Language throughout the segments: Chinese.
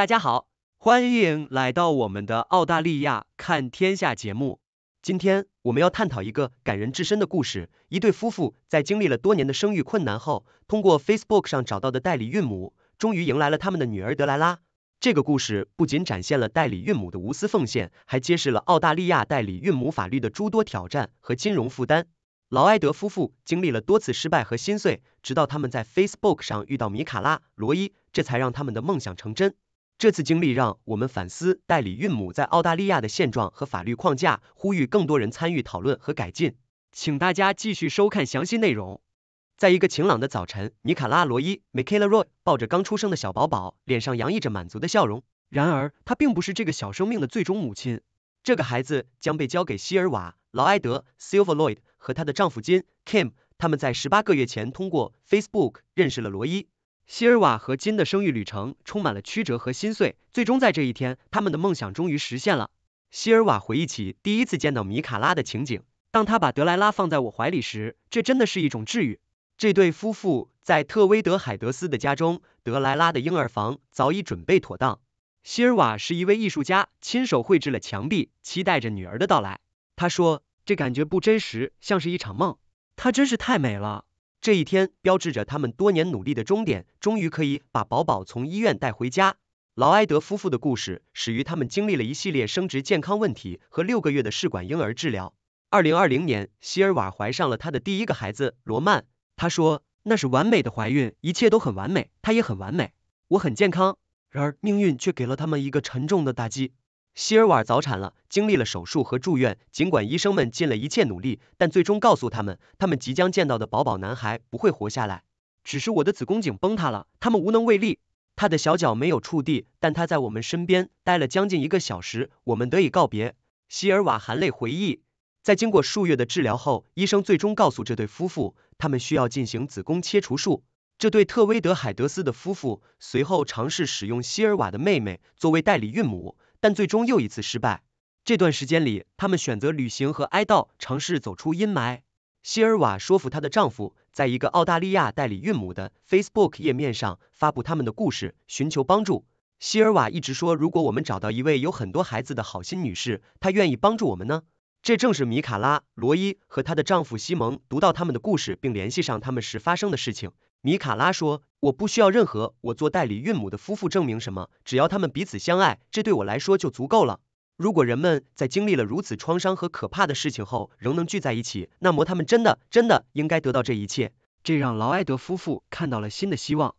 大家好，欢迎来到我们的澳大利亚看天下节目。今天我们要探讨一个感人至深的故事：一对夫妇在经历了多年的生育困难后，通过 Facebook 上找到的代理孕母，终于迎来了他们的女儿德莱拉。这个故事不仅展现了代理孕母的无私奉献，还揭示了澳大利亚代理孕母法律的诸多挑战和金融负担。劳埃德夫妇经历了多次失败和心碎，直到他们在 Facebook 上遇到米卡拉·罗伊，这才让他们的梦想成真。这次经历让我们反思代理孕母在澳大利亚的现状和法律框架，呼吁更多人参与讨论和改进。请大家继续收看详细内容。在一个晴朗的早晨，尼卡拉罗伊 （Michaela Roy） 抱着刚出生的小宝宝，脸上洋溢着满足的笑容。然而，她并不是这个小生命的最终母亲。这个孩子将被交给希尔瓦·劳埃德 s i l v e Lloyd） 和她的丈夫金 （Kim）。他们在十八个月前通过 Facebook 认识了罗伊。希尔瓦和金的生育旅程充满了曲折和心碎，最终在这一天，他们的梦想终于实现了。希尔瓦回忆起第一次见到米卡拉的情景，当他把德莱拉放在我怀里时，这真的是一种治愈。这对夫妇在特威德海德斯的家中，德莱拉的婴儿房早已准备妥当。希尔瓦是一位艺术家，亲手绘制了墙壁，期待着女儿的到来。他说，这感觉不真实，像是一场梦。她真是太美了。这一天标志着他们多年努力的终点，终于可以把宝宝从医院带回家。劳埃德夫妇的故事始于他们经历了一系列生殖健康问题和六个月的试管婴儿治疗。二零二零年，希尔瓦怀上了她的第一个孩子罗曼。她说那是完美的怀孕，一切都很完美，她也很完美，我很健康。然而命运却给了他们一个沉重的打击。希尔瓦早产了，经历了手术和住院。尽管医生们尽了一切努力，但最终告诉他们，他们即将见到的宝宝男孩不会活下来。只是我的子宫颈崩塌了，他们无能为力。他的小脚没有触地，但他在我们身边待了将近一个小时，我们得以告别。希尔瓦含泪回忆，在经过数月的治疗后，医生最终告诉这对夫妇，他们需要进行子宫切除术。这对特威德海德斯的夫妇随后尝试使用希尔瓦的妹妹作为代理孕母。但最终又一次失败。这段时间里，他们选择旅行和哀悼，尝试走出阴霾。希尔瓦说服她的丈夫，在一个澳大利亚代理孕母的 Facebook 页面上发布他们的故事，寻求帮助。希尔瓦一直说：“如果我们找到一位有很多孩子的好心女士，她愿意帮助我们呢？”这正是米卡拉·罗伊和她的丈夫西蒙读到他们的故事并联系上他们时发生的事情。米卡拉说：“我不需要任何，我做代理孕母的夫妇证明什么，只要他们彼此相爱，这对我来说就足够了。如果人们在经历了如此创伤和可怕的事情后，仍能聚在一起，那么他们真的真的应该得到这一切。”这让劳埃德夫妇看到了新的希望。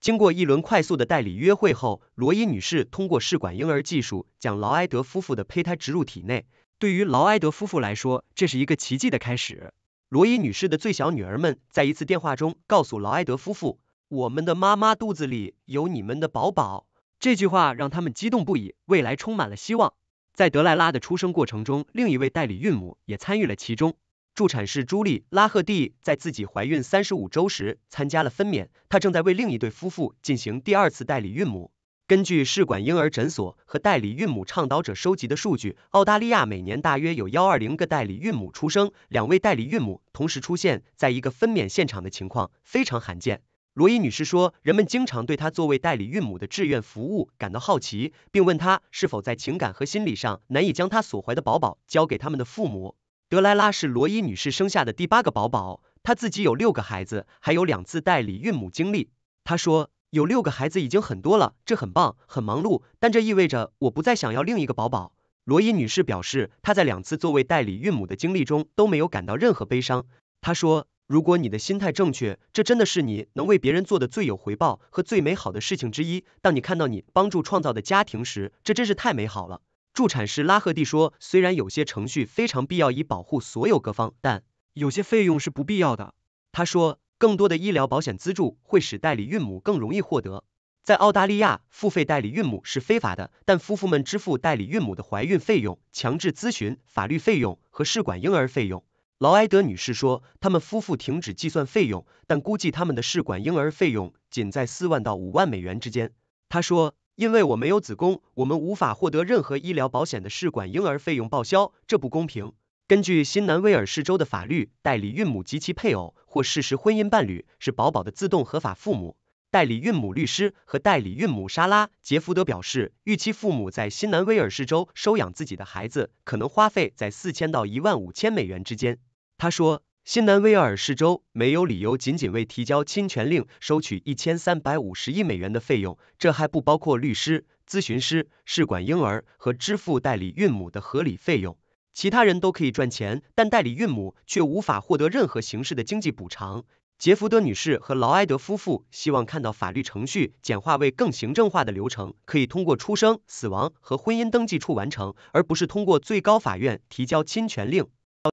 经过一轮快速的代理约会后，罗伊女士通过试管婴儿技术将劳埃德夫妇的胚胎植入体内。对于劳埃德夫妇来说，这是一个奇迹的开始。罗伊女士的最小女儿们在一次电话中告诉劳埃德夫妇：“我们的妈妈肚子里有你们的宝宝。”这句话让他们激动不已，未来充满了希望。在德莱拉的出生过程中，另一位代理孕母也参与了其中。助产士朱莉·拉赫蒂在自己怀孕三十五周时参加了分娩，她正在为另一对夫妇进行第二次代理孕母。根据试管婴儿诊所和代理孕母倡导者收集的数据，澳大利亚每年大约有幺二零个代理孕母出生。两位代理孕母同时出现在一个分娩现场的情况非常罕见。罗伊女士说，人们经常对她作为代理孕母的志愿服务感到好奇，并问她是否在情感和心理上难以将她所怀的宝宝交给他们的父母。德莱拉是罗伊女士生下的第八个宝宝，她自己有六个孩子，还有两次代理孕母经历。她说。有六个孩子已经很多了，这很棒，很忙碌，但这意味着我不再想要另一个宝宝。罗伊女士表示，她在两次作为代理孕母的经历中都没有感到任何悲伤。她说，如果你的心态正确，这真的是你能为别人做的最有回报和最美好的事情之一。当你看到你帮助创造的家庭时，这真是太美好了。助产士拉赫蒂说，虽然有些程序非常必要以保护所有各方，但有些费用是不必要的。他说。更多的医疗保险资助会使代理孕母更容易获得。在澳大利亚，付费代理孕母是非法的，但夫妇们支付代理孕母的怀孕费用、强制咨询、法律费用和试管婴儿费用。劳埃德女士说，他们夫妇停止计算费用，但估计他们的试管婴儿费用仅在四万到五万美元之间。她说，因为我没有子宫，我们无法获得任何医疗保险的试管婴儿费用报销，这不公平。根据新南威尔士州的法律，代理孕母及其配偶或事实婚姻伴侣是宝宝的自动合法父母。代理孕母律师和代理孕母莎拉·杰福德表示，预期父母在新南威尔士州收养自己的孩子，可能花费在四千到一万五千美元之间。他说，新南威尔士州没有理由仅仅为提交侵权令收取一千三百五十亿美元的费用，这还不包括律师、咨询师、试管婴儿和支付代理孕母的合理费用。其他人都可以赚钱，但代理孕母却无法获得任何形式的经济补偿。杰弗德女士和劳埃德夫妇希望看到法律程序简化为更行政化的流程，可以通过出生、死亡和婚姻登记处完成，而不是通过最高法院提交侵权令。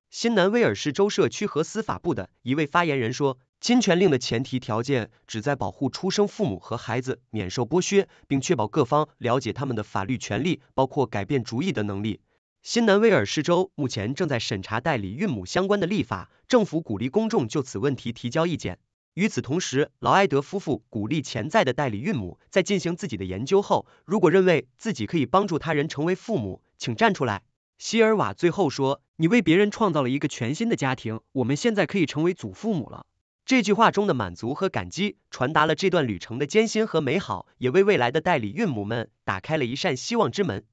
新南威尔士州社区和司法部的一位发言人说，侵权令的前提条件旨在保护出生父母和孩子免受剥削，并确保各方了解他们的法律权利，包括改变主意的能力。新南威尔士州目前正在审查代理孕母相关的立法，政府鼓励公众就此问题提交意见。与此同时，劳埃德夫妇鼓励潜在的代理孕母在进行自己的研究后，如果认为自己可以帮助他人成为父母，请站出来。希尔瓦最后说：“你为别人创造了一个全新的家庭，我们现在可以成为祖父母了。”这句话中的满足和感激，传达了这段旅程的艰辛和美好，也为未来的代理孕母们打开了一扇希望之门。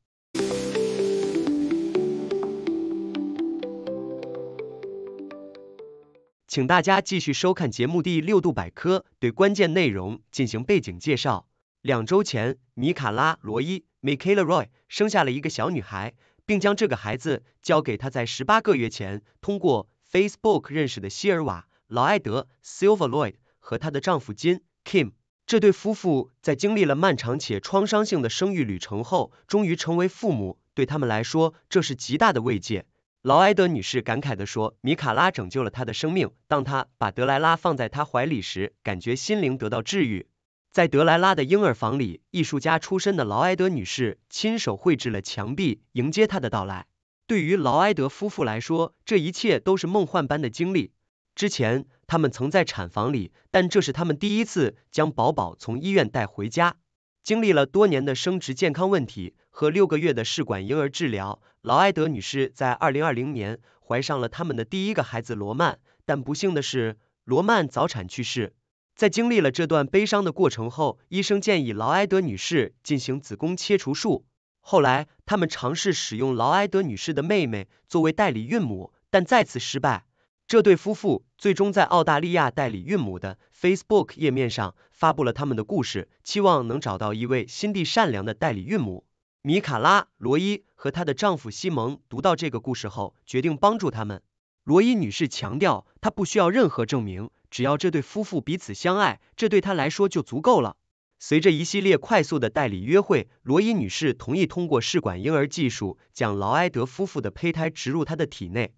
请大家继续收看节目第六度百科，对关键内容进行背景介绍。两周前，米卡拉罗伊 m i c h a e l a Roy） 生下了一个小女孩，并将这个孩子交给她在十八个月前通过 Facebook 认识的希尔瓦·劳埃德 （Silva Lloyd） 和她的丈夫金 （Kim）。这对夫妇在经历了漫长且创伤性的生育旅程后，终于成为父母，对他们来说，这是极大的慰藉。劳埃德女士感慨地说：“米卡拉拯救了她的生命。当她把德莱拉放在她怀里时，感觉心灵得到治愈。”在德莱拉的婴儿房里，艺术家出身的劳埃德女士亲手绘制了墙壁，迎接她的到来。对于劳埃德夫妇来说，这一切都是梦幻般的经历。之前，他们曾在产房里，但这是他们第一次将宝宝从医院带回家。经历了多年的生殖健康问题。和六个月的试管婴儿治疗，劳埃德女士在二零二零年怀上了他们的第一个孩子罗曼，但不幸的是，罗曼早产去世。在经历了这段悲伤的过程后，医生建议劳埃德女士进行子宫切除术。后来，他们尝试使用劳埃德女士的妹妹作为代理孕母，但再次失败。这对夫妇最终在澳大利亚代理孕母的 Facebook 页面上发布了他们的故事，期望能找到一位心地善良的代理孕母。米卡拉·罗伊和她的丈夫西蒙读到这个故事后，决定帮助他们。罗伊女士强调，她不需要任何证明，只要这对夫妇彼此相爱，这对她来说就足够了。随着一系列快速的代理约会，罗伊女士同意通过试管婴儿技术将劳埃德夫妇的胚胎植入她的体内。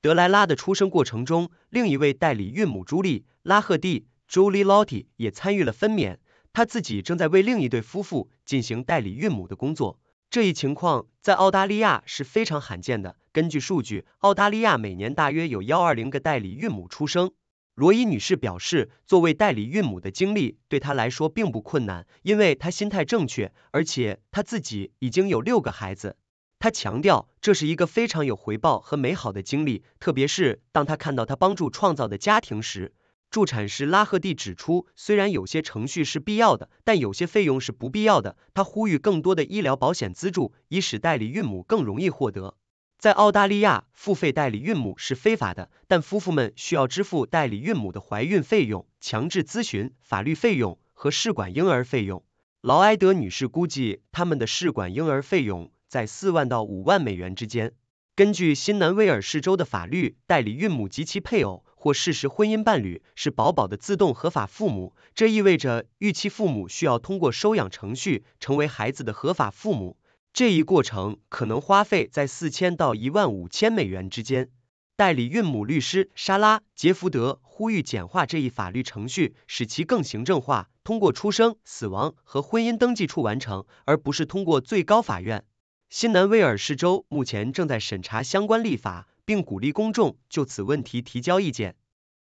德莱拉的出生过程中，另一位代理孕母朱莉·拉赫蒂 （Julie Lotti） 也参与了分娩。她自己正在为另一对夫妇进行代理孕母的工作。这一情况在澳大利亚是非常罕见的。根据数据，澳大利亚每年大约有幺二零个代理孕母出生。罗伊女士表示，作为代理孕母的经历对她来说并不困难，因为她心态正确，而且她自己已经有六个孩子。她强调，这是一个非常有回报和美好的经历，特别是当她看到她帮助创造的家庭时。助产师拉赫蒂指出，虽然有些程序是必要的，但有些费用是不必要的。他呼吁更多的医疗保险资助，以使代理孕母更容易获得。在澳大利亚，付费代理孕母是非法的，但夫妇们需要支付代理孕母的怀孕费用、强制咨询、法律费用和试管婴儿费用。劳埃德女士估计，他们的试管婴儿费用在四万到五万美元之间。根据新南威尔士州的法律，代理孕母及其配偶。或事实婚姻伴侣是宝宝的自动合法父母，这意味着预期父母需要通过收养程序成为孩子的合法父母。这一过程可能花费在四千到一万五千美元之间。代理孕母律师莎拉·杰福德呼吁简化这一法律程序，使其更行政化，通过出生、死亡和婚姻登记处完成，而不是通过最高法院。新南威尔士州目前正在审查相关立法。并鼓励公众就此问题提交意见。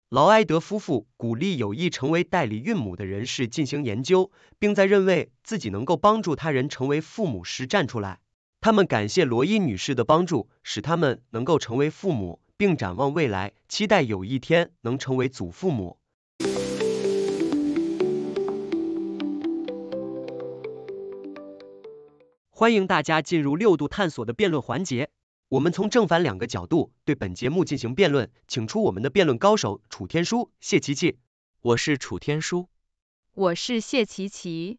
劳埃德夫妇鼓励有意成为代理孕母的人士进行研究，并在认为自己能够帮助他人成为父母时站出来。他们感谢罗伊女士的帮助，使他们能够成为父母，并展望未来，期待有一天能成为祖父母。欢迎大家进入六度探索的辩论环节。我们从正反两个角度对本节目进行辩论，请出我们的辩论高手楚天舒、谢琪琪。我是楚天舒，我是谢琪琪。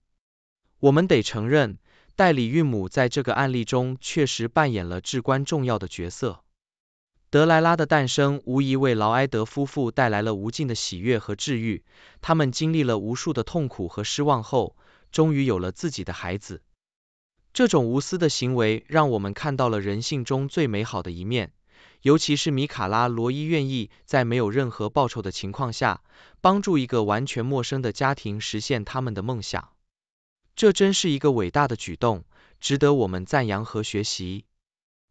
我们得承认，代理孕母在这个案例中确实扮演了至关重要的角色。德莱拉的诞生无疑为劳埃德夫妇带来了无尽的喜悦和治愈。他们经历了无数的痛苦和失望后，终于有了自己的孩子。这种无私的行为让我们看到了人性中最美好的一面，尤其是米卡拉罗伊愿意在没有任何报酬的情况下，帮助一个完全陌生的家庭实现他们的梦想，这真是一个伟大的举动，值得我们赞扬和学习。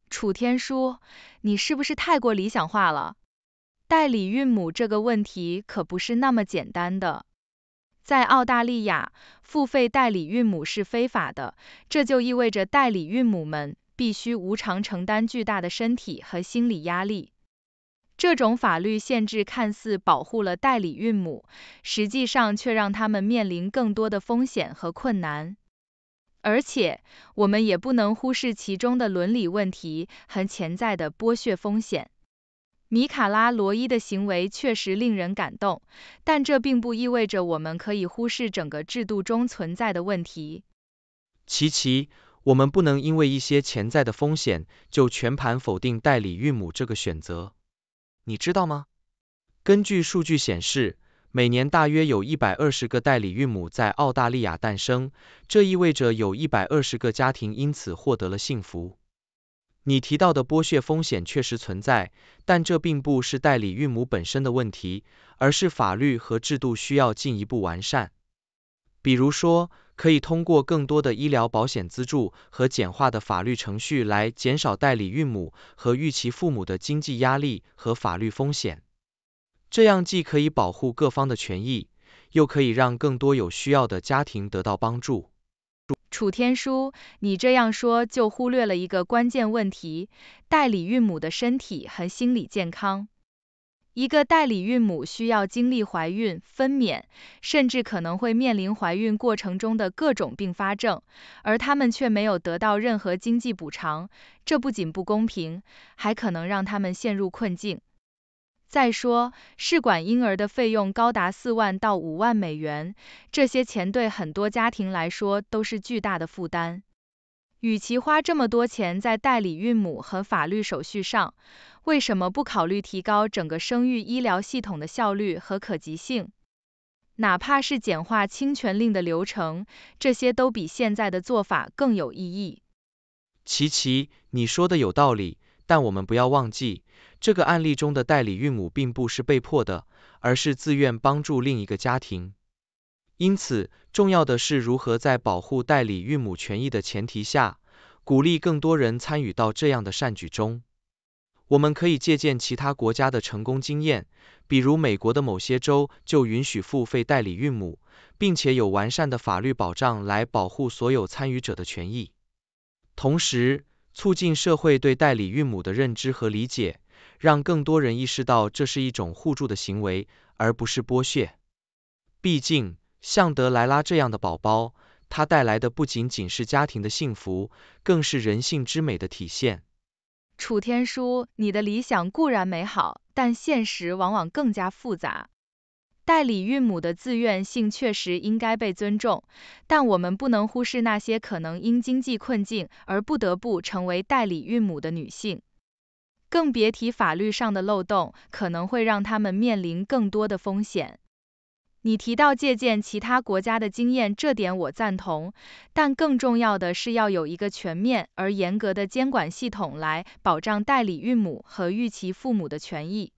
楚天舒，你是不是太过理想化了？代理孕母这个问题可不是那么简单的。在澳大利亚，付费代理孕母是非法的，这就意味着代理孕母们必须无偿承担巨大的身体和心理压力。这种法律限制看似保护了代理孕母，实际上却让他们面临更多的风险和困难。而且，我们也不能忽视其中的伦理问题和潜在的剥削风险。米卡拉·罗伊的行为确实令人感动，但这并不意味着我们可以忽视整个制度中存在的问题。琪琪，我们不能因为一些潜在的风险就全盘否定代理孕母这个选择。你知道吗？根据数据显示，每年大约有一百二十个代理孕母在澳大利亚诞生，这意味着有一百二十个家庭因此获得了幸福。你提到的剥削风险确实存在，但这并不是代理孕母本身的问题，而是法律和制度需要进一步完善。比如说，可以通过更多的医疗保险资助和简化的法律程序来减少代理孕母和预期父母的经济压力和法律风险。这样既可以保护各方的权益，又可以让更多有需要的家庭得到帮助。楚天舒，你这样说就忽略了一个关键问题：代理孕母的身体和心理健康。一个代理孕母需要经历怀孕、分娩，甚至可能会面临怀孕过程中的各种并发症，而他们却没有得到任何经济补偿。这不仅不公平，还可能让他们陷入困境。再说，试管婴儿的费用高达四万到五万美元，这些钱对很多家庭来说都是巨大的负担。与其花这么多钱在代理孕母和法律手续上，为什么不考虑提高整个生育医疗系统的效率和可及性？哪怕是简化侵权令的流程，这些都比现在的做法更有意义。琪琪，你说的有道理，但我们不要忘记。这个案例中的代理孕母并不是被迫的，而是自愿帮助另一个家庭。因此，重要的是如何在保护代理孕母权益的前提下，鼓励更多人参与到这样的善举中。我们可以借鉴其他国家的成功经验，比如美国的某些州就允许付费代理孕母，并且有完善的法律保障来保护所有参与者的权益，同时促进社会对代理孕母的认知和理解。让更多人意识到这是一种互助的行为，而不是剥削。毕竟，像德莱拉这样的宝宝，她带来的不仅仅是家庭的幸福，更是人性之美的体现。楚天舒，你的理想固然美好，但现实往往更加复杂。代理孕母的自愿性确实应该被尊重，但我们不能忽视那些可能因经济困境而不得不成为代理孕母的女性。更别提法律上的漏洞，可能会让他们面临更多的风险。你提到借鉴其他国家的经验，这点我赞同，但更重要的是要有一个全面而严格的监管系统来保障代理孕母和育其父母的权益。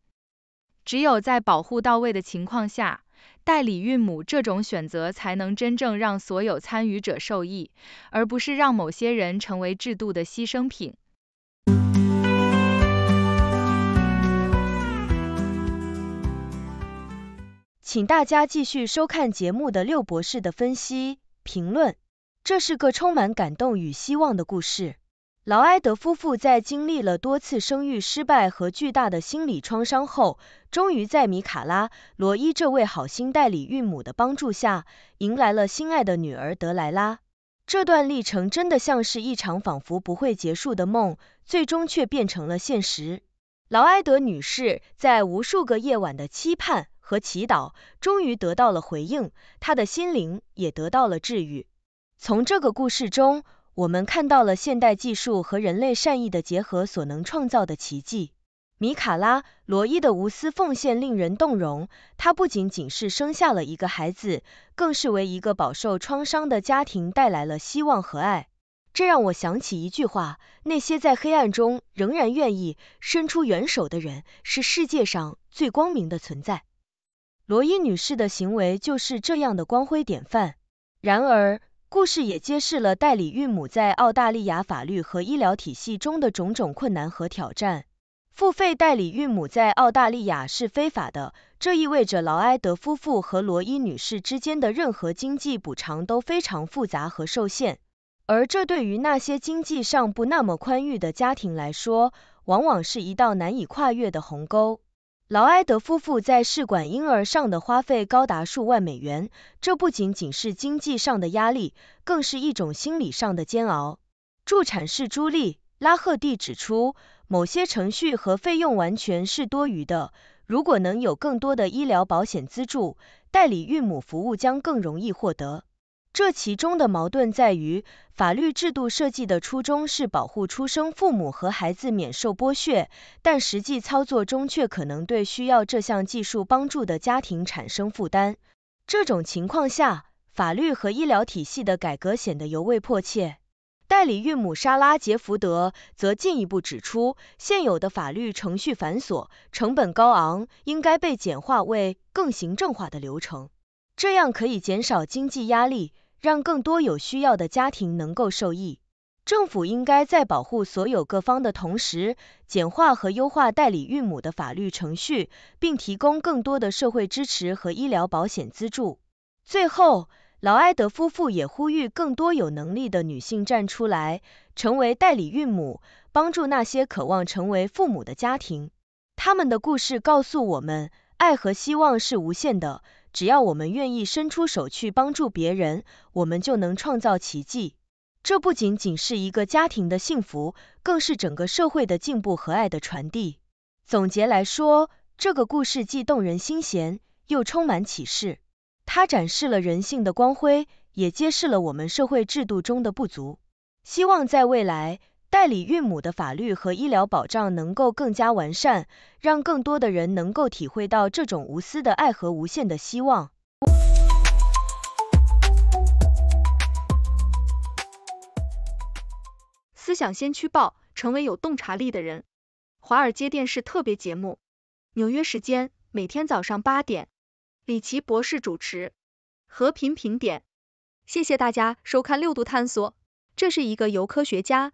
只有在保护到位的情况下，代理孕母这种选择才能真正让所有参与者受益，而不是让某些人成为制度的牺牲品。请大家继续收看节目的六博士的分析评论。这是个充满感动与希望的故事。劳埃德夫妇在经历了多次生育失败和巨大的心理创伤后，终于在米卡拉·罗伊这位好心代理孕母的帮助下，迎来了心爱的女儿德莱拉。这段历程真的像是一场仿佛不会结束的梦，最终却变成了现实。劳埃德女士在无数个夜晚的期盼。和祈祷，终于得到了回应，他的心灵也得到了治愈。从这个故事中，我们看到了现代技术和人类善意的结合所能创造的奇迹。米卡拉·罗伊的无私奉献令人动容，他不仅仅是生下了一个孩子，更是为一个饱受创伤的家庭带来了希望和爱。这让我想起一句话：那些在黑暗中仍然愿意伸出援手的人，是世界上最光明的存在。罗伊女士的行为就是这样的光辉典范。然而，故事也揭示了代理孕母在澳大利亚法律和医疗体系中的种种困难和挑战。付费代理孕母在澳大利亚是非法的，这意味着劳埃德夫妇和罗伊女士之间的任何经济补偿都非常复杂和受限。而这对于那些经济上不那么宽裕的家庭来说，往往是一道难以跨越的鸿沟。劳埃德夫妇在试管婴儿上的花费高达数万美元，这不仅仅是经济上的压力，更是一种心理上的煎熬。助产士朱莉·拉赫蒂指出，某些程序和费用完全是多余的。如果能有更多的医疗保险资助，代理孕母服务将更容易获得。这其中的矛盾在于，法律制度设计的初衷是保护出生父母和孩子免受剥削，但实际操作中却可能对需要这项技术帮助的家庭产生负担。这种情况下，法律和医疗体系的改革显得尤为迫切。代理孕母莎拉·杰福德则进一步指出，现有的法律程序繁琐、成本高昂，应该被简化为更行政化的流程，这样可以减少经济压力。让更多有需要的家庭能够受益，政府应该在保护所有各方的同时，简化和优化代理孕母的法律程序，并提供更多的社会支持和医疗保险资助。最后，劳埃德夫妇也呼吁更多有能力的女性站出来，成为代理孕母，帮助那些渴望成为父母的家庭。他们的故事告诉我们，爱和希望是无限的。只要我们愿意伸出手去帮助别人，我们就能创造奇迹。这不仅仅是一个家庭的幸福，更是整个社会的进步和爱的传递。总结来说，这个故事既动人心弦，又充满启示。它展示了人性的光辉，也揭示了我们社会制度中的不足。希望在未来。代理孕母的法律和医疗保障能够更加完善，让更多的人能够体会到这种无私的爱和无限的希望。思想先驱报，成为有洞察力的人。华尔街电视特别节目，纽约时间每天早上八点，李奇博士主持《和平评点》。谢谢大家收看六度探索，这是一个由科学家。